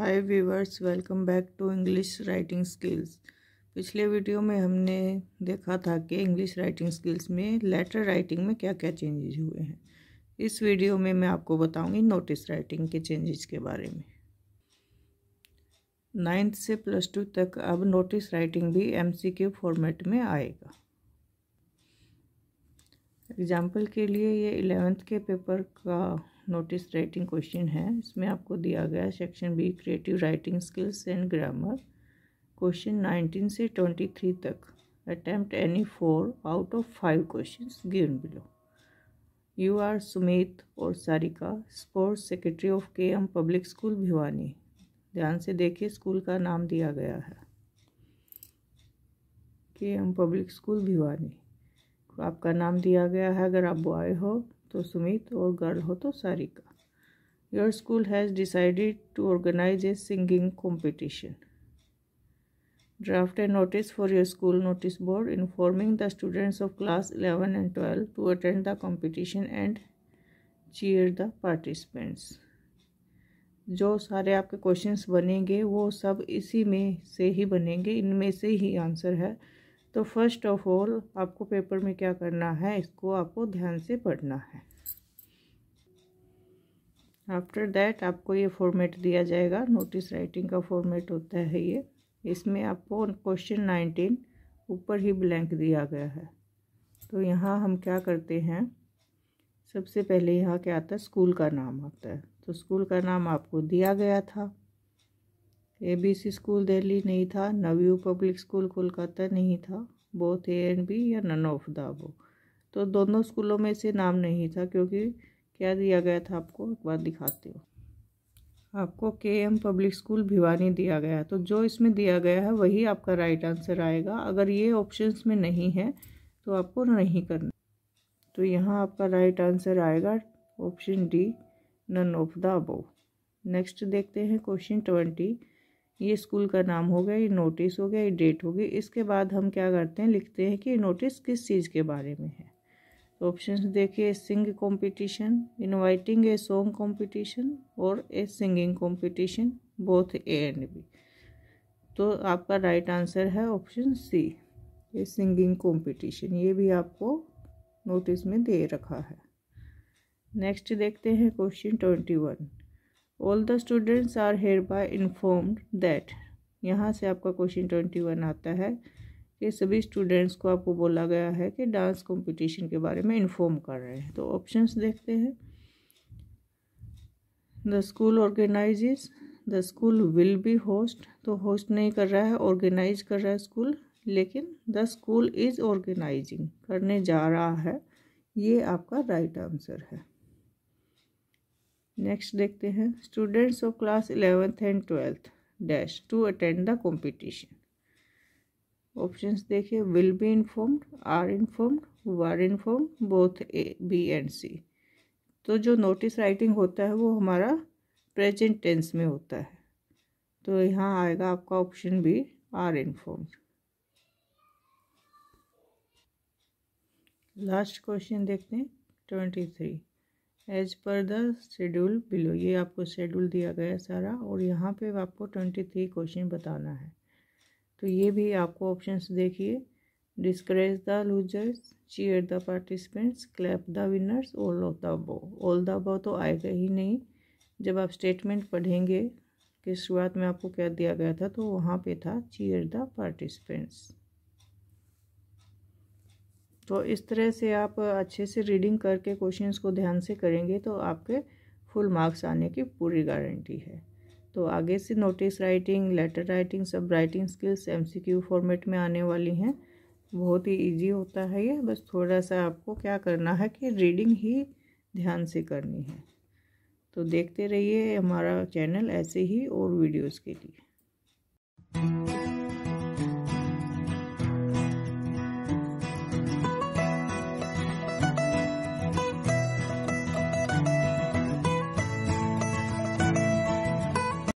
hi viewers welcome back to English writing skills पिछले video में हमने देखा था कि इंग्लिश राइटिंग स्किल्स में लेटर राइटिंग में क्या क्या चेंजेज हुए हैं इस वीडियो में मैं आपको बताऊंगी नोटिस राइटिंग के चेंजेस के बारे में नाइन्थ से प्लस टू तक अब नोटिस राइटिंग भी एमसीक्यू फॉर्मेट में आएगा एग्ज़ाम्पल के लिए ये इलेवेंथ के पेपर का नोटिस राइटिंग क्वेश्चन है इसमें आपको दिया गया section B creative writing skills and grammar question 19 से 23 तक attempt any four out of five question given below you are Sumit और Sarika sports secretary of K M public school Bhiwani ध्यान से देखिए स्कूल का नाम दिया गया है के एम पब्लिक स्कूल भिवानी आपका नाम दिया गया है अगर आप बॉय हो तो सुमित और गर्ल हो तो Sarika your school has decided to organise a singing competition draft a notice for your school notice board informing the students of class eleven and twelve to attend the competition and cheer the participants जो सारे आपके question बनेंगे वो सब इसी में से ही बनेंगे इनमें से ही आंसर है तो फर्स्ट ऑफ ऑल आपको पेपर में क्या करना है इसको आपको ध्यान से पढ़ना है आफ्टर दैट आपको ये फॉर्मेट दिया जाएगा नोटिस राइटिंग का फॉर्मेट होता है ये इसमें आपको क्वेश्चन नाइनटीन ऊपर ही ब्लैंक दिया गया है तो यहाँ हम क्या करते हैं सबसे पहले यहाँ क्या आता है स्कूल का नाम आता है तो स्कूल का नाम आपको दिया गया था A B C school Delhi नहीं था नवयू पब्लिक स्कूल कोलकाता नहीं था बोथ ए एंड बी या नन ऑफ द अबो तो दोनों स्कूलों में से नाम नहीं था क्योंकि क्या दिया गया था आपको एक बार दिखाती हूँ आपको के एम पब्लिक स्कूल भिवानी दिया गया तो जो इसमें दिया गया है वही आपका राइट आंसर आएगा अगर ये ऑप्शंस में नहीं है तो आपको नहीं करना तो यहाँ आपका राइट आंसर आएगा option D none of the above next देखते हैं क्वेश्चन ट्वेंटी ये स्कूल का नाम हो गया ये नोटिस हो गया ये डेट हो गई इसके बाद हम क्या करते हैं लिखते हैं कि नोटिस किस चीज़ के बारे में है तो ऑप्शन देखिए sing competition inviting a song competition और a singing competition both A and B तो आपका राइट आंसर है option C a singing competition ये भी आपको नोटिस में दे रखा है नेक्स्ट देखते हैं question twenty one all the students are hereby informed that यहाँ से आपका क्वेश्चन ट्वेंटी वन आता है कि सभी स्टूडेंट्स को आपको बोला गया है कि डांस कंपटीशन के बारे में इन्फॉर्म कर रहे हैं तो ऑप्शंस देखते हैं the school organise the school will be host तो होस्ट नहीं कर रहा है ऑर्गेनाइज कर रहा है स्कूल लेकिन द स्कूल इज़ ऑर्गेनाइजिंग करने जा रहा है ये आपका राइट right आंसर है नेक्स्ट देखते हैं students of class eleventh and twelfth dash to attend the competition option देखिए will be informed are informed were informed both A B and C तो जो नोटिस राइटिंग होता है वो हमारा प्रेजेंट टेंस में होता है तो यहाँ आएगा आपका option B are informed last question देखते हैं twenty three as per the schedule below ये आपको शेड्यूल दिया गया है सारा और यहाँ पे आपको ट्वेंटी थ्री क्वेश्चन बताना है तो ये भी आपको ऑप्शंस देखिए discourage the losers cheer the participants clap the winners all of the above all the above तो आएगा ही नहीं जब आप स्टेटमेंट पढ़ेंगे कि शुरुआत में आपको क्या दिया गया था तो वहाँ पे था चीयर द पार्टिसिपेंट्स तो इस तरह से आप अच्छे से रीडिंग करके क्वेश्चंस को ध्यान से करेंगे तो आपके फुल मार्क्स आने की पूरी गारंटी है तो आगे से नोटिस राइटिंग लेटर राइटिंग सब राइटिंग स्किल्स एमसीक्यू फॉर्मेट में आने वाली हैं बहुत ही इजी होता है ये बस थोड़ा सा आपको क्या करना है कि रीडिंग ही ध्यान से करनी है तो देखते रहिए हमारा चैनल ऐसे ही और वीडियोस के लिए